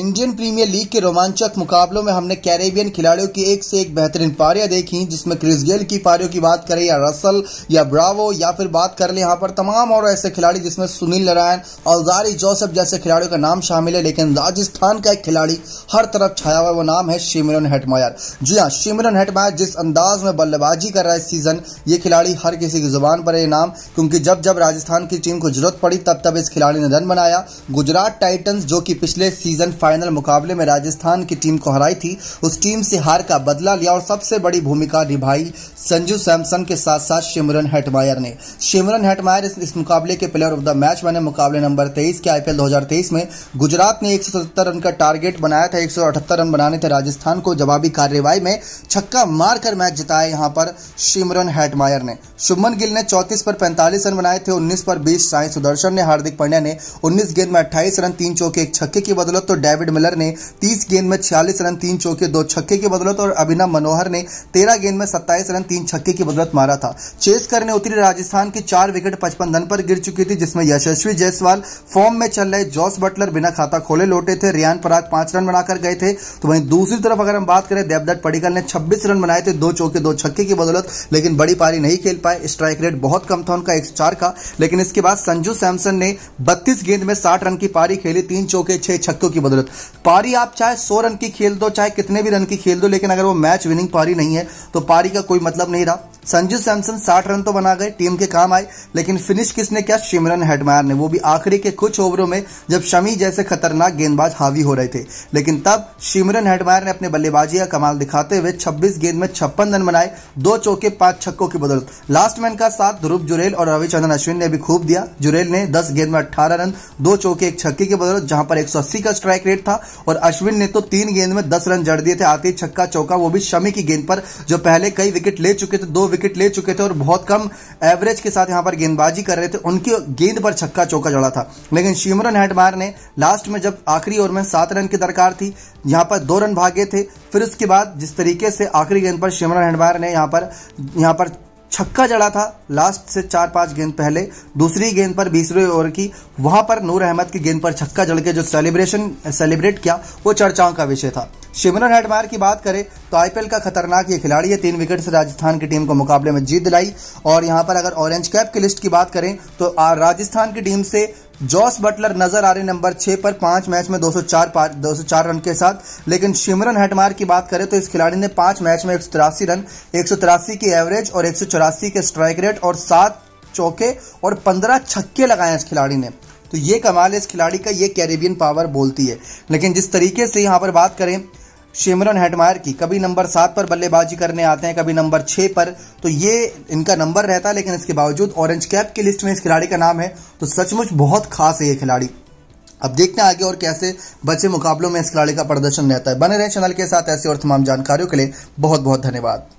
Indian premiere league के रोमांचक मुकाबलों में हमने कैरेबियन खिलाड़ियों की एक से एक बेहतरीन पारियां देखी जिसमें क्रिस गेल की पारियों की बात करें या रसल या ब्रावो या फिर बात कर ले यहाँ पर तमाम और ऐसे खिलाड़ी जिसमें सुनील नारायण और जारी जोसेफ जैसे खिलाड़ियों का नाम शामिल है लेकिन राजस्थान का एक खिलाड़ी हर तरफ छाया हुआ वो नाम है शिमरन हेटमायर जी हाँ शिमरन हेटमायर जिस अंदाज में बल्लेबाजी कर रहा है इस सीजन ये खिलाड़ी हर किसी की जुबान पर है नाम क्योंकि जब जब राजस्थान की टीम को जरूरत पड़ी तब तब इस खिलाड़ी ने रन बनाया गुजरात टाइटन्स जो कि पिछले सीजन फाइनल मुकाबले में राजस्थान की टीम को हराई थी उस टीम से हार का बदला लिया और सबसे बड़ी भूमिका निभाई संजू सैमसन के साथ साथ शिमरन हेटमायर ने शिमरन हेटमायर इस, इस मुकाबले के प्लेयर ऑफ द मैच बने मुकाबले नंबर तेईस के आईपीएल दो में गुजरात ने एक रन का टारगेट बनाया था एक रन बनाने थे राजस्थान को जवाबी कार्रवाई में छक्का मारकर मैच जिताया यहाँ पर शिमरन हेटमायर ने शुभमन गिल ने चौतीस पर पैंतालीस रन बनाए थे उन्नीस पर बीस साई सुदर्शन ने हार्दिक पांड्या ने उन्नीस गेंद में अट्ठाईस रन तीन चौके एक छक्के की बदौलत तो डैव डेविड मिलर ने 30 गेंद में 46 रन तीन चौके दो छक्के की बदौलत और अभिनव मनोहर ने 13 गेंद में 27 रन तीन छक्के की बदौलत मारा था चेस करने उतरी राजस्थान की चार विकेट पचपन रन पर गिर चुकी थी जिसमें यशस्वी जायसवाल फॉर्म में चल रहे जॉस बटलर बिना खाता खोले लौटे थे रियान पराग पांच रन बनाकर गए थे तो वहीं दूसरी तरफ अगर हम बात करें देवदत्त पडिकल ने छब्बीस रन बनाए थे दो चौके दो छक्के की बदौलत लेकिन बड़ी पारी नहीं खेल पाए स्ट्राइक रेट बहुत कम था उनका एक का लेकिन इसके बाद संजू सैमसन ने बत्तीस गेंद में साठ रन की पारी खेली तीन चौके छह छक्कों की बदौलत पारी आप चाहे सौ रन की खेल दो चाहे कितने भी रन की खेल दो लेकिन अगर वो मैच विनिंग पारी नहीं है तो पारी का कोई मतलब नहीं रहा संजू सैमसन 60 रन तो बना गए टीम के काम आए लेकिन फिनिश किसने किया शिमरन हेडमायर ने वो भी आखिरी के कुछ ओवरों में जब शमी जैसे खतरनाक गेंदबाज हावी हो रहे थे लेकिन तब शिमरन हेडमायर ने अपने बल्लेबाजी का कमाल दिखाते हुए 26 गेंद में छप्पन रन बनाए दो चौके पांच छक्कों की बदौलत लास्ट मैन का साथ ध्रुव जुरेल और रविचंद्रन अश्विन ने भी खूब दिया जुरेल ने दस गेंद में अट्ठारह रन दो चौके एक छक्के की बदौलत जहां पर एक का स्ट्राइक रेट था और अश्विन ने तो तीन गेंद में दस रन जड़ दिए थे आते ही छक्का चौका वो भी शमी की गेंद पर जो पहले कई विकेट ले चुके थे दो विकेट ले चुके थे और बहुत कम एवरेज के साथ यहां पर गेंदबाजी कर रहे थे उनकी गेंद पर छक्का चौका जड़ा था लेकिन शिमरन हेडमार ने लास्ट में जब आखिरी ओवर में सात रन की दरकार थी यहां पर दो रन भागे थे फिर उसके बाद जिस तरीके से आखिरी गेंद पर शिमरन हेडमार ने यहां पर यहां पर छक्का जड़ा था लास्ट से चार पांच गेंद पहले दूसरी गेंद पर बीसरे ओवर की वहां पर नूर अहमद की गेंद पर छक्का जड़ के जो सेलिब्रेशन सेलिब्रेट किया वो चर्चाओं का विषय था शिमरन हेडमायर की बात करें तो आईपीएल का खतरनाक ये खिलाड़ी है तीन विकेट से राजस्थान की टीम को मुकाबले में जीत दिलाई और यहाँ पर अगर ऑरेंज कैप की लिस्ट की बात करें तो राजस्थान की टीम से जॉस बटलर नजर आ रहे नंबर छह पर पांच मैच में 204 204 रन के साथ लेकिन शिमरन हेटमार की बात करें तो इस खिलाड़ी ने पांच मैच में एक रन एक की एवरेज और एक के स्ट्राइक रेट और सात चौके और पंद्रह छक्के लगाए इस खिलाड़ी ने तो ये कमाल इस खिलाड़ी का ये कैरेबियन पावर बोलती है लेकिन जिस तरीके से यहाँ पर बात करें शेमरन हेडमायर की कभी नंबर सात पर बल्लेबाजी करने आते हैं कभी नंबर छह पर तो ये इनका नंबर रहता है लेकिन इसके बावजूद ऑरेंज कैप की लिस्ट में इस खिलाड़ी का नाम है तो सचमुच बहुत खास है ये खिलाड़ी अब देखते हैं आगे और कैसे बचे मुकाबलों में इस खिलाड़ी का प्रदर्शन रहता है बने रहे चैनल के साथ ऐसे और तमाम जानकारियों के लिए बहुत बहुत धन्यवाद